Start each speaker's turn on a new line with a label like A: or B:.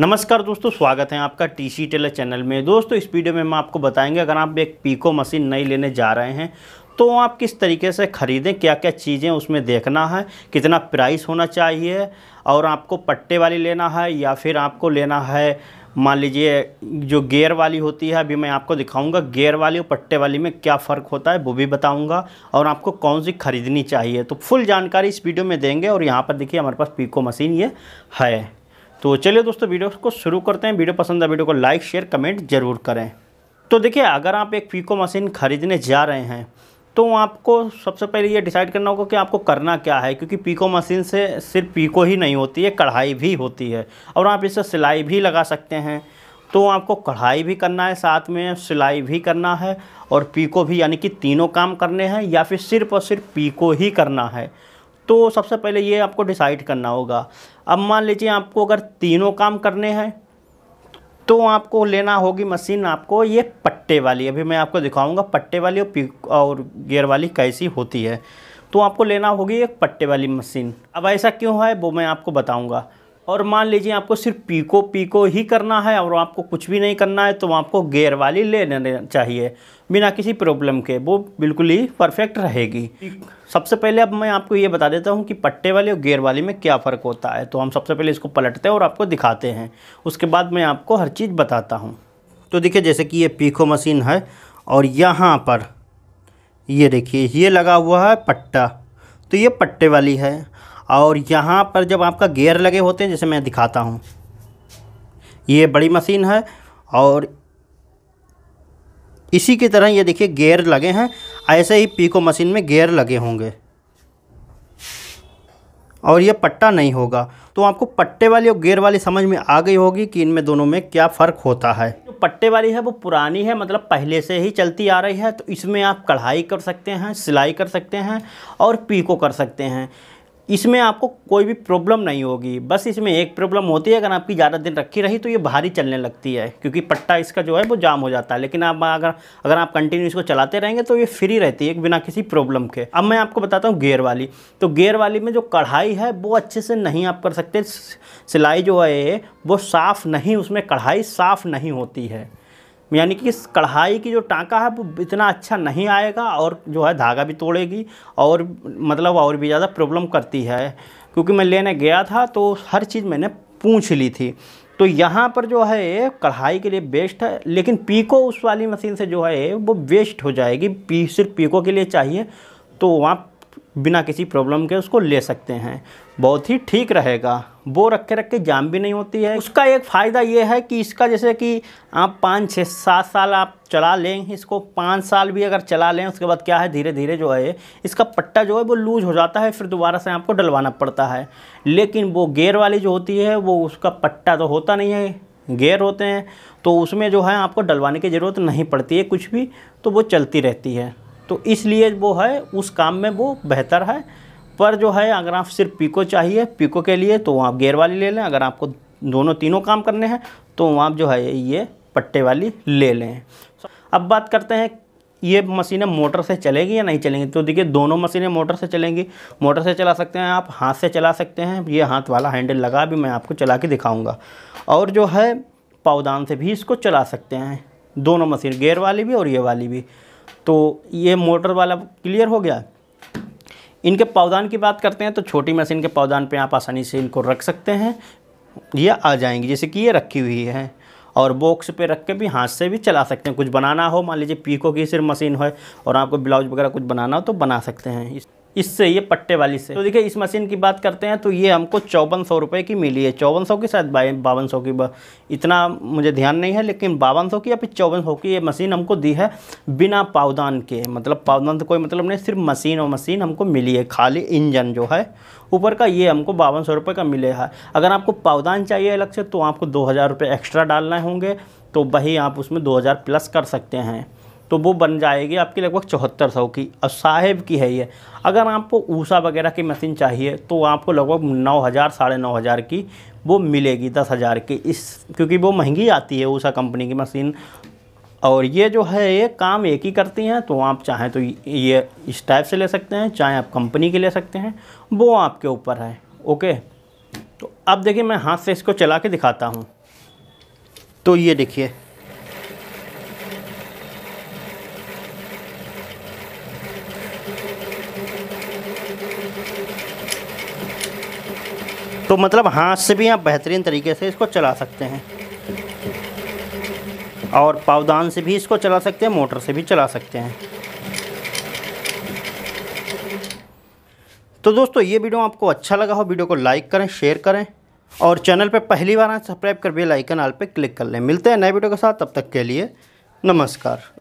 A: नमस्कार दोस्तों स्वागत है आपका टी सी टेलर चैनल में दोस्तों इस वीडियो में हम आपको बताएंगे अगर आप एक पीको मशीन नई लेने जा रहे हैं तो आप किस तरीके से ख़रीदें क्या क्या चीज़ें उसमें देखना है कितना प्राइस होना चाहिए और आपको पट्टे वाली लेना है या फिर आपको लेना है मान लीजिए जो गेयर वाली होती है अभी मैं आपको दिखाऊंगा गेयर वाली और पट्टे वाली में क्या फ़र्क होता है वो भी बताऊंगा और आपको कौन सी ख़रीदनी चाहिए तो फुल जानकारी इस वीडियो में देंगे और यहाँ पर देखिए हमारे पास पीको मशीन ये है तो चलिए दोस्तों वीडियो को शुरू करते हैं वीडियो पसंद है वीडियो को लाइक शेयर कमेंट जरूर करें तो देखिए अगर आप एक पीको मशीन खरीदने जा रहे हैं तो आपको सबसे पहले ये डिसाइड करना होगा कि आपको करना क्या है क्योंकि पीको मशीन से सिर्फ पीको ही नहीं होती है कढ़ाई भी होती है और आप इससे सिलाई भी लगा सकते हैं तो आपको कढ़ाई भी करना है साथ में सिलाई भी करना है और पीको भी यानी कि तीनों काम करने हैं या फिर सिर्फ और सिर्फ पीको ही करना है तो सबसे पहले ये आपको डिसाइड करना होगा अब मान लीजिए आपको अगर तीनों काम करने हैं तो आपको लेना होगी मशीन आपको ये पट्टे वाली अभी मैं आपको दिखाऊंगा पट्टे वाली और और गियर वाली कैसी होती है तो आपको लेना होगी एक पट्टे वाली मशीन अब ऐसा क्यों है वो मैं आपको बताऊंगा और मान लीजिए आपको सिर्फ पीको पीको ही करना है और आपको कुछ भी नहीं करना है तो आपको गेयर वाली ले लेना चाहिए बिना किसी प्रॉब्लम के वो बिल्कुल ही परफेक्ट रहेगी सबसे पहले अब मैं आपको ये बता देता हूँ कि पट्टे वाले और गेयर वाली में क्या फ़र्क होता है तो हम सबसे पहले इसको पलटते हैं और आपको दिखाते हैं उसके बाद मैं आपको हर चीज़ बताता हूँ तो देखिए जैसे कि ये पीको मशीन है और यहाँ पर ये देखिए ये लगा हुआ है पट्टा तो ये पट्टे वाली है और यहाँ पर जब आपका गेयर लगे होते हैं जैसे मैं दिखाता हूँ ये बड़ी मशीन है और इसी की तरह ये देखिए गेयर लगे हैं ऐसे ही पीको मशीन में गेयर लगे होंगे और ये पट्टा नहीं होगा तो आपको पट्टे वाली और गेयर वाली समझ में आ गई होगी कि इनमें दोनों में क्या फ़र्क होता है जो पट्टे वाली है वो पुरानी है मतलब पहले से ही चलती आ रही है तो इसमें आप कढ़ाई कर सकते हैं सिलाई कर सकते हैं और पीको कर सकते हैं इसमें आपको कोई भी प्रॉब्लम नहीं होगी बस इसमें एक प्रॉब्लम होती है अगर आपकी ज़्यादा दिन रखी रही तो ये भारी चलने लगती है क्योंकि पट्टा इसका जो है वो जाम हो जाता है लेकिन आप अगर अगर आप कंटिन्यू इसको चलाते रहेंगे तो ये फ्री रहती है बिना किसी प्रॉब्लम के अब मैं आपको बताता हूँ गेयर वाली तो गेयर वाली में जो कढ़ाई है वो अच्छे से नहीं आप कर सकते सिलाई जो है वो साफ़ नहीं उसमें कढ़ाई साफ़ नहीं होती है यानी कि इस कढ़ाई की जो टाँका है वो इतना अच्छा नहीं आएगा और जो है धागा भी तोड़ेगी और मतलब और भी ज़्यादा प्रॉब्लम करती है क्योंकि मैं लेने गया था तो हर चीज़ मैंने पूछ ली थी तो यहाँ पर जो है कढ़ाई के लिए बेस्ट है लेकिन पीको उस वाली मशीन से जो है वो वेस्ट हो जाएगी पी सिर्फ पीको के लिए चाहिए तो वहाँ बिना किसी प्रॉब्लम के उसको ले सकते हैं बहुत ही ठीक रहेगा वो रखे रख के जाम भी नहीं होती है उसका एक फ़ायदा ये है कि इसका जैसे कि आप पाँच छः सात साल आप चला लें इसको पाँच साल भी अगर चला लें उसके बाद क्या है धीरे धीरे जो है इसका पट्टा जो है वो लूज हो जाता है फिर दोबारा से आपको डलवाना पड़ता है लेकिन वो गेयर वाली जो होती है वो उसका पट्टा तो होता नहीं है गेयर होते हैं तो उसमें जो है आपको डलवाने की ज़रूरत नहीं पड़ती है कुछ भी तो वो चलती रहती है तो इसलिए वो है उस काम में वो बेहतर है पर जो है अगर आप सिर्फ पीको चाहिए पीको के लिए तो आप गेयर वाली ले लें अगर आपको दोनों तीनों काम करने हैं तो आप जो है ये पट्टे वाली ले लें अब बात करते हैं ये मशीनें मोटर से चलेगी या नहीं चलेंगी तो देखिए दोनों मशीनें मोटर से चलेंगी मोटर से चला सकते हैं आप हाथ से चला सकते हैं ये हाथ वाला हैंडल लगा भी मैं आपको चला के दिखाऊंगा और जो है पावदान से भी इसको चला सकते हैं दोनों मशीन गेयर वाली भी और ये वाली भी तो ये मोटर वाला क्लियर हो गया इनके पौधान की बात करते हैं तो छोटी मशीन के पौधान पे आप आसानी से इनको रख सकते हैं ये आ जाएंगी जैसे कि ये रखी हुई है और बॉक्स पे रख के भी हाथ से भी चला सकते हैं कुछ बनाना हो मान लीजिए पीको की सिर्फ मशीन है और आपको ब्लाउज वगैरह कुछ बनाना हो तो बना सकते हैं इससे ये पट्टे वाली से तो देखिए इस मशीन की बात करते हैं तो ये हमको चौवन सौ रुपये की मिली है चौवन सौ की शायद बावन सौ की बा, इतना मुझे ध्यान नहीं है लेकिन बावन सौ की या फिर चौवन सौ की ये मशीन हमको दी है बिना पावदान के मतलब पावदान तो कोई मतलब नहीं सिर्फ मशीन और मशीन हमको मिली है खाली इंजन जो है ऊपर का ये हमको बावन सौ रुपये का मिले है अगर आपको पावदान चाहिए अलग से तो आपको दो हज़ार रुपये एक्स्ट्रा डालना होंगे तो वही आप उसमें दो हज़ार प्लस कर सकते हैं तो वो बन जाएगी आपकी लगभग चौहत्तर सौ की और साहेब की है ये अगर आपको ऊषा वगैरह की मशीन चाहिए तो आपको लगभग नौ हज़ार साढ़े नौ हज़ार की वो मिलेगी दस हज़ार की इस क्योंकि वो महंगी आती है ऊषा कंपनी की मशीन और ये जो है ये काम एक ही करती हैं तो आप चाहें तो ये इस टाइप से ले सकते हैं चाहे आप कंपनी की ले सकते हैं वो आपके ऊपर है ओके तो अब देखिए मैं हाथ से इसको चला के दिखाता हूँ तो ये देखिए तो मतलब हाथ से भी आप बेहतरीन तरीके से इसको चला सकते हैं और पावदान से भी इसको चला सकते हैं मोटर से भी चला सकते हैं तो दोस्तों ये वीडियो आपको अच्छा लगा हो वीडियो को लाइक करें शेयर करें और चैनल पर पहली बार सब्सक्राइब कर बेल आइकन आल पे क्लिक कर लें मिलते हैं नए वीडियो के साथ तब तक के लिए नमस्कार